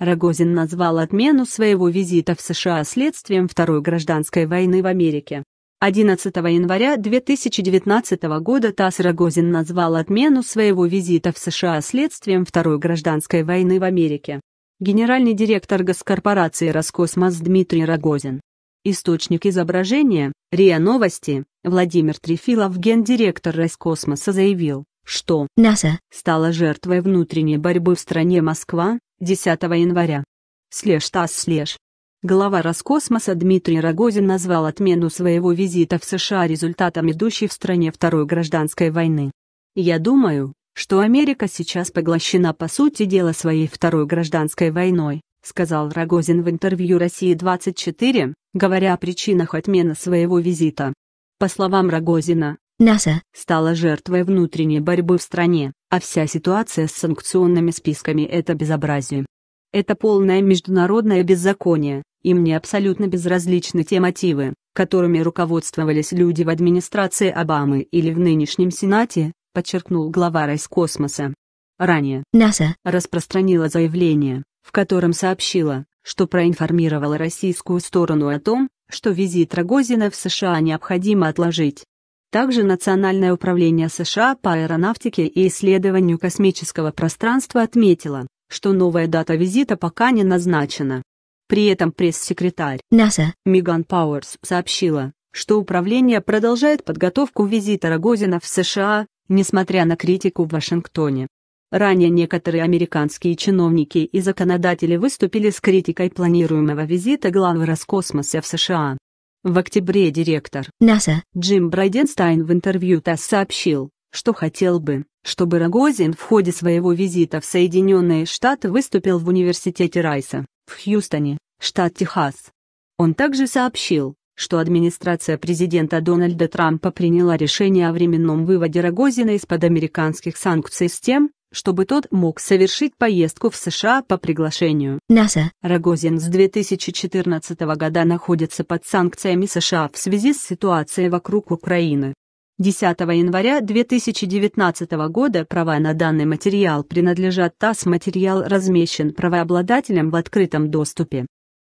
Рогозин назвал отмену своего визита в США следствием Второй гражданской войны в Америке. 11 января 2019 года ТАСС Рогозин назвал отмену своего визита в США следствием Второй гражданской войны в Америке. Генеральный директор госкорпорации «Роскосмос» Дмитрий Рогозин. Источник изображения, РИА Новости, Владимир Трефилов, гендиректор «Роскосмоса», заявил, что НАСА стала жертвой внутренней борьбы в стране Москва, 10 января. Слеж ТАСС Слеж. Глава Роскосмоса Дмитрий Рогозин назвал отмену своего визита в США результатом идущей в стране Второй гражданской войны. «Я думаю, что Америка сейчас поглощена по сути дела своей Второй гражданской войной», сказал Рогозин в интервью «России-24», говоря о причинах отмены своего визита. По словам Рогозина, НАСА стала жертвой внутренней борьбы в стране, а вся ситуация с санкционными списками – это безобразие. Это полное международное беззаконие, и мне абсолютно безразличны те мотивы, которыми руководствовались люди в администрации Обамы или в нынешнем Сенате, подчеркнул глава Райскосмоса. Ранее НАСА распространила заявление, в котором сообщила, что проинформировала российскую сторону о том, что визит Рогозина в США необходимо отложить, также Национальное управление США по аэронавтике и исследованию космического пространства отметило, что новая дата визита пока не назначена. При этом пресс-секретарь НАСА Миган Пауэрс сообщила, что управление продолжает подготовку визита Рогозина в США, несмотря на критику в Вашингтоне. Ранее некоторые американские чиновники и законодатели выступили с критикой планируемого визита главы Роскосмоса в США. В октябре директор НАСА Джим Брайденстайн в интервью ТАСС сообщил, что хотел бы, чтобы Рогозин в ходе своего визита в Соединенные Штаты выступил в университете Райса в Хьюстоне, штат Техас. Он также сообщил, что администрация президента Дональда Трампа приняла решение о временном выводе Рогозина из-под американских санкций с тем, чтобы тот мог совершить поездку в США по приглашению. НАСА. Рогозин с 2014 года находится под санкциями США в связи с ситуацией вокруг Украины. 10 января 2019 года права на данный материал принадлежат ТАСС. Материал размещен правообладателем в открытом доступе.